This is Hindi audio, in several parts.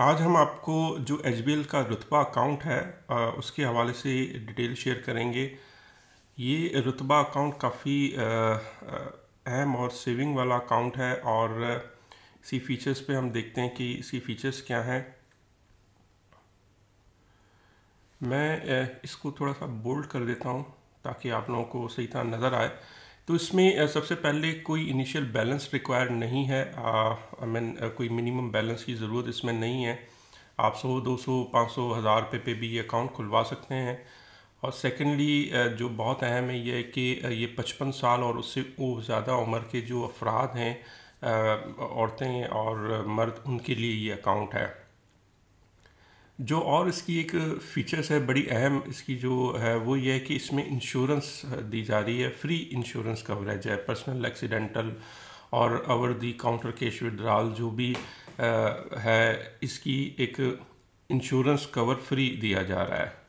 आज हम आपको जो एच का रुतबा अकाउंट है आ, उसके हवाले से डिटेल शेयर करेंगे ये रुतबा अकाउंट काफ़ी अहम और सेविंग वाला अकाउंट है और इसी फीचर्स पे हम देखते हैं कि इसी फीचर्स क्या हैं मैं इसको थोड़ा सा बोल्ड कर देता हूँ ताकि आप लोगों को सही तरह नज़र आए तो इसमें सबसे पहले कोई इनिशियल बैलेंस रिक्वायर नहीं है आई मीन कोई मिनिमम बैलेंस की ज़रूरत इसमें नहीं है आप सौ दो सौ पाँच सौ हज़ार रुपये पे भी ये अकाउंट खुलवा सकते हैं और सेकेंडली जो बहुत अहम है ये कि ये पचपन साल और उससे ज़्यादा उम्र के जो अफराद हैं औरतें और मर्द उनके लिए ये अकाउंट है जो और इसकी एक फीचर्स है बड़ी अहम इसकी जो है वो ये है कि इसमें इंश्योरेंस दी जा रही है फ्री इंश्योरेंस कवरेज है पर्सनल एक्सीडेंटल और over the counter cash withdrawal जो भी आ, है इसकी एक इंश्योरेंस कवर फ्री दिया जा रहा है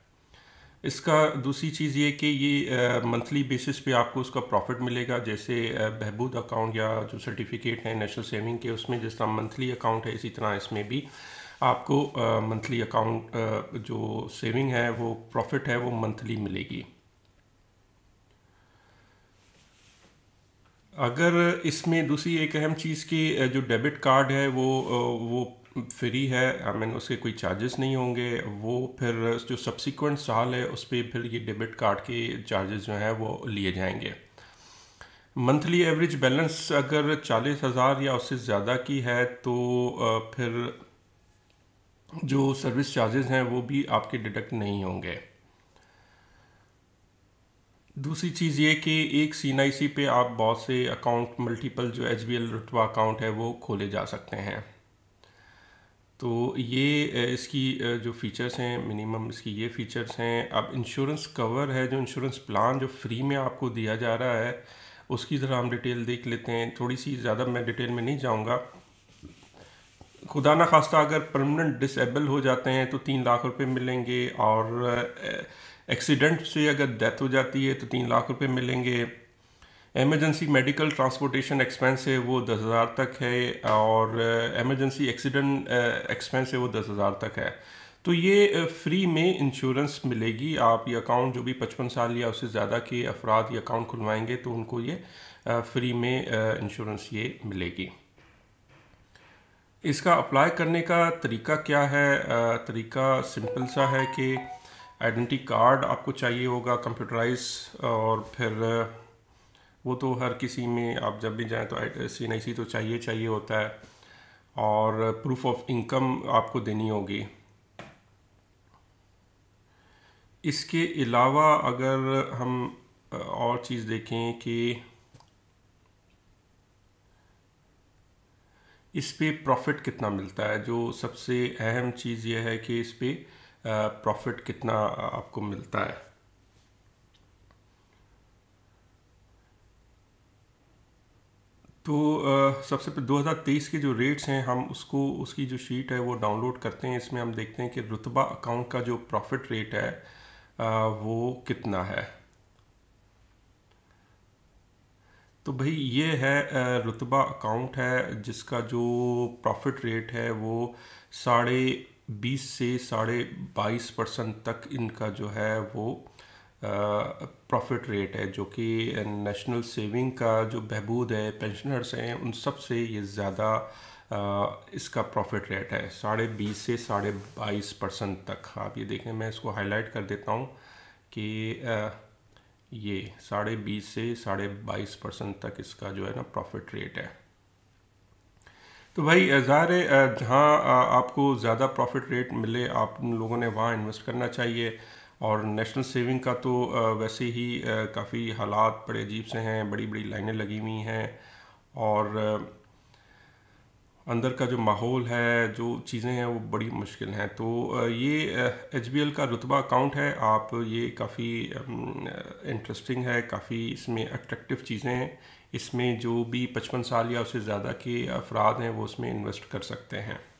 इसका दूसरी चीज़ ये कि ये मंथली बेसिस पे आपको उसका प्रॉफिट मिलेगा जैसे बहबूद अकाउंट या जो सर्टिफिकेट है नेशनल सेविंग के उसमें जिस तरह मंथली अकाउंट है इसी तरह इसमें भी आपको मंथली अकाउंट जो सेविंग है वो प्रॉफिट है वो मंथली मिलेगी अगर इसमें दूसरी एक अहम चीज़ की जो डेबिट कार्ड है वो वो फ्री है आई मीन उसके कोई चार्जेस नहीं होंगे वो फिर जो सब्सिक्वेंट साल है उस पर फिर ये डेबिट कार्ड के चार्जेस जो हैं वो लिए जाएंगे मंथली एवरेज बैलेंस अगर चालीस हज़ार या उससे ज़्यादा की है तो फिर जो सर्विस चार्जेस हैं वो भी आपके डिडक्ट नहीं होंगे दूसरी चीज़ ये कि एक सी एन सी पे आप बहुत से अकाउंट मल्टीपल जो एच बी एल अकाउंट है वो खोले जा सकते हैं तो ये इसकी जो फीचर्स हैं मिनिमम इसकी ये फीचर्स हैं अब इंश्योरेंस कवर है जो इंश्योरेंस प्लान जो फ्री में आपको दिया जा रहा है उसकी ज़रा हम डिटेल देख लेते हैं थोड़ी सी ज़्यादा मैं डिटेल में नहीं जाऊँगा खुदा ना खास्ता अगर परमानेंट डिसेबल हो जाते हैं तो तीन लाख रुपए मिलेंगे और एक्सीडेंट से अगर डेथ हो जाती है तो तीन लाख रुपए मिलेंगे एमरजेंसी मेडिकल ट्रांसपोर्टेशन एक्सपेंस है वो दस हज़ार तक है और एमरजेंसी एक्सीडेंट एक्सपेंस है वो दस हज़ार तक है तो ये फ्री में इंश्योरेंस मिलेगी आप ये अकाउंट जो भी पचपन साल या उससे ज़्यादा के अफराद ये अकाउंट खुलवाएंगे तो उनको ये फ्री में इंश्योरेंस ये मिलेगी इसका अप्लाई करने का तरीका क्या है तरीका सिंपल सा है कि आइडेंटिटी कार्ड आपको चाहिए होगा कंप्यूटराइज और फिर वो तो हर किसी में आप जब भी जाएँ तो सी एन तो चाहिए चाहिए होता है और प्रूफ ऑफ इनकम आपको देनी होगी इसके अलावा अगर हम और चीज़ देखें कि इस पर प्रॉफिट कितना मिलता है जो सबसे अहम चीज़ यह है कि इस पर प्रॉफिट कितना आपको मिलता है तो आ, सबसे पहले 2023 के जो रेट्स हैं हम उसको उसकी जो शीट है वो डाउनलोड करते हैं इसमें हम देखते हैं कि रुतबा अकाउंट का जो प्रॉफिट रेट है आ, वो कितना है तो भाई ये है रुतबा अकाउंट है जिसका जो प्रॉफिट रेट है वो साढ़े बीस से साढ़े बाईस परसेंट तक इनका जो है वो प्रॉफिट रेट है जो कि नेशनल सेविंग का जो बहबूद है पेंशनर्स हैं उन सब से ये ज़्यादा इसका प्रॉफिट रेट है साढ़े बीस से साढ़े बाईस परसेंट तक आप ये देखें मैं इसको हाईलाइट कर देता हूँ कि आ, ये साढ़े बीस से साढ़े बाईस परसेंट तक इसका जो है ना प्रॉफिट रेट है तो भाई ज़ाहिर है जहाँ आपको ज़्यादा प्रॉफिट रेट मिले आप लोगों ने वहाँ इन्वेस्ट करना चाहिए और नेशनल सेविंग का तो वैसे ही काफ़ी हालात बड़े अजीब से हैं बड़ी बड़ी लाइनें लगी हुई हैं और अंदर का जो माहौल है जो चीज़ें हैं वो बड़ी मुश्किल हैं तो ये एच का रुतबा अकाउंट है आप ये काफ़ी इंटरेस्टिंग है काफ़ी इसमें अट्रैक्टिव चीज़ें हैं इसमें जो भी पचपन साल या उससे ज़्यादा के अफराद हैं वो इसमें इन्वेस्ट कर सकते हैं